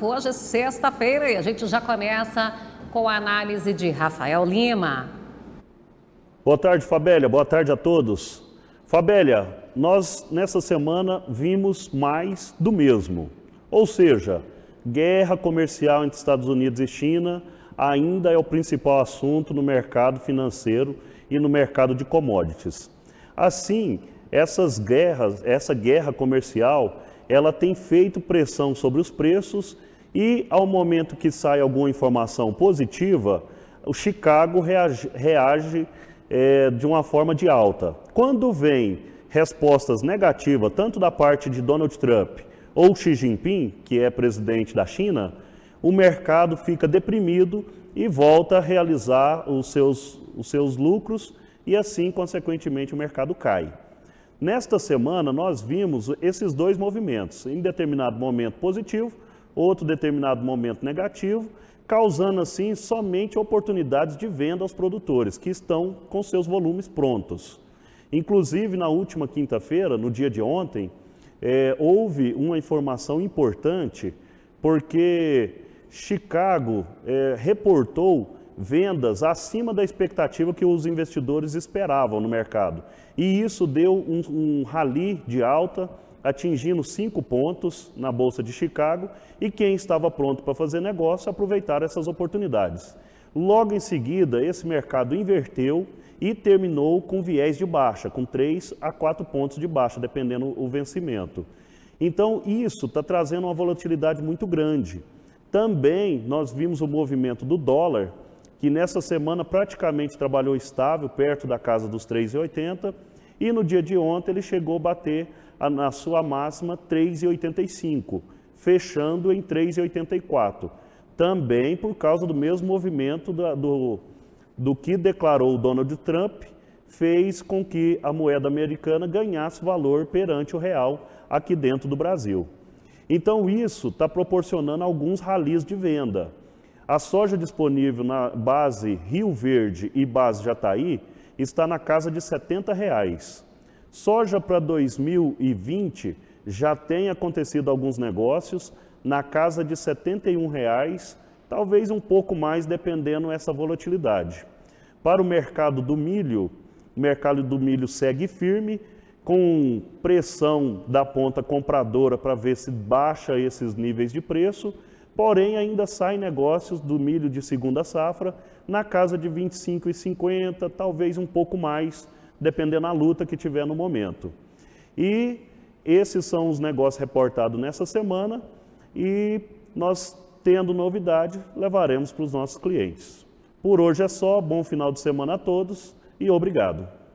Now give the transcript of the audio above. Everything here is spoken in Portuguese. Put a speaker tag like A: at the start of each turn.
A: Hoje, é sexta-feira, e a gente já começa com a análise de Rafael Lima. Boa tarde, Fabélia. Boa tarde a todos. Fabélia, nós nessa semana vimos mais do mesmo. Ou seja, guerra comercial entre Estados Unidos e China ainda é o principal assunto no mercado financeiro e no mercado de commodities. Assim, essas guerras, essa guerra comercial ela tem feito pressão sobre os preços e ao momento que sai alguma informação positiva, o Chicago reage, reage é, de uma forma de alta. Quando vem respostas negativas, tanto da parte de Donald Trump ou Xi Jinping, que é presidente da China, o mercado fica deprimido e volta a realizar os seus, os seus lucros e assim, consequentemente, o mercado cai. Nesta semana, nós vimos esses dois movimentos, em determinado momento positivo, outro determinado momento negativo, causando assim somente oportunidades de venda aos produtores que estão com seus volumes prontos. Inclusive, na última quinta-feira, no dia de ontem, é, houve uma informação importante, porque Chicago é, reportou vendas acima da expectativa que os investidores esperavam no mercado. E isso deu um, um rally de alta, atingindo cinco pontos na Bolsa de Chicago, e quem estava pronto para fazer negócio aproveitar essas oportunidades. Logo em seguida, esse mercado inverteu e terminou com viés de baixa, com 3 a 4 pontos de baixa, dependendo o vencimento. Então, isso está trazendo uma volatilidade muito grande. Também nós vimos o movimento do dólar que nessa semana praticamente trabalhou estável, perto da casa dos 3,80, e no dia de ontem ele chegou a bater a, na sua máxima 3,85, fechando em 3,84. Também por causa do mesmo movimento da, do, do que declarou Donald Trump, fez com que a moeda americana ganhasse valor perante o real aqui dentro do Brasil. Então isso está proporcionando alguns ralis de venda. A soja disponível na base Rio Verde e base Jataí está na casa de R$ 70,00. Reais. Soja para 2020 já tem acontecido alguns negócios na casa de R$ 71,00, reais, talvez um pouco mais dependendo essa volatilidade. Para o mercado do milho, o mercado do milho segue firme, com pressão da ponta compradora para ver se baixa esses níveis de preço porém ainda saem negócios do milho de segunda safra na casa de 25 e 50, talvez um pouco mais, dependendo da luta que tiver no momento. E esses são os negócios reportados nessa semana e nós, tendo novidade, levaremos para os nossos clientes. Por hoje é só, bom final de semana a todos e obrigado.